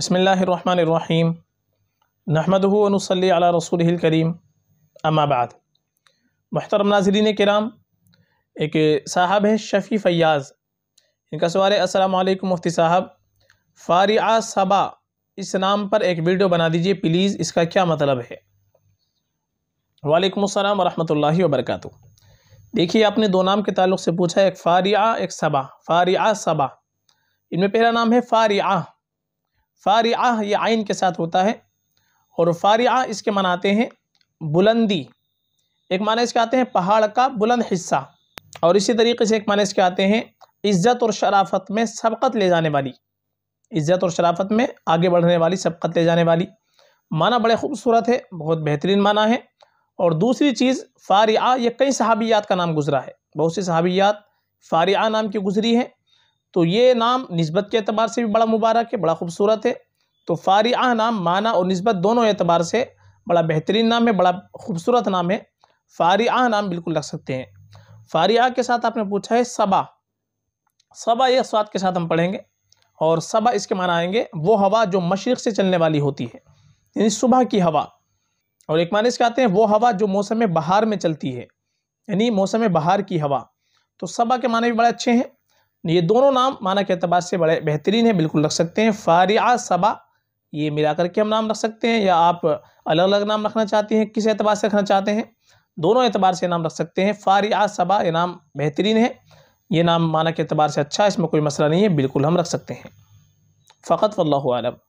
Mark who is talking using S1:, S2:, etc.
S1: बसमीम नहमदनसली अला रसूल करीम अम्माबाद महतरम नाजरीन कराम एक साहब हैं शफ़ी फ़याज़ इनका सवाल है असलकम मुफ्ती साहब फ़ारिया सबा इस नाम पर एक वीडियो बना दीजिए प्लीज़ इसका क्या मतलब है वालेकुम अस्सलाम वरहमतुल्लाहि देखिए आपने दो नाम के ताल्लुक से पूछा एक फ़ारिया एक सबा फ़ारिया सबा इनमें पहला नाम है फ़ारिया फ़ारिया ये आइन के साथ होता है और फ़ारिया इसके मनाते आते हैं बुलंदी एक माना इसके आते हैं पहाड़ का बुलंद हिस्सा और इसी तरीके से एक माना इसके आते हैं इज़्ज़त और शराफत में सबकत ले जाने वाली इज़्ज़त और शराफत में आगे बढ़ने वाली सबकत ले जाने वाली माना बड़े खूबसूरत है बहुत बेहतरीन माना है और दूसरी चीज़ फ़ारिया ये कई सहाबियात का नाम गुजरा है बहुत सी सहाबियात फ़ारिया नाम की गुजरी है तो ये नाम नस्बत के अतबार से भी बड़ा मुबारक है बड़ा खूबसूरत है तो फ़ारिया नाम माना और नस्बत दोनों एतबार से बड़ा बेहतरीन नाम है बड़ा खूबसूरत नाम है फ़ारिया नाम बिल्कुल रख सकते हैं फ़ारिया के साथ आपने पूछा है सबा सबा यह स्वाद के साथ हम पढ़ेंगे और सबा इसके माना आएंगे वो हवा जो मशरक़ से चलने वाली होती है यानी सुबह की हवा और एक माने इसके आते हैं वो हवा जो मौसम बहार में चलती है यानी मौसम बहार की हवा तो सबा के माने भी बड़े अच्छे हैं ये दोनों नाम माना के अतबार से बड़े बेहतरीन है बिल्कुल रख सकते हैं फ़ारिया सबा ये मिला करके हम नाम रख सकते हैं या आप अलग अलग नाम रखना चाहते हैं किस एतबार से रखना चाहते हैं दोनों एतबार से नाम रख सकते हैं फ़ारिया सबा ये नाम बेहतरीन है ये नाम माना के अतबार से अच्छा इसमें कोई मसला नहीं है बिल्कुल हम रख सकते हैं फ़कत वल्लम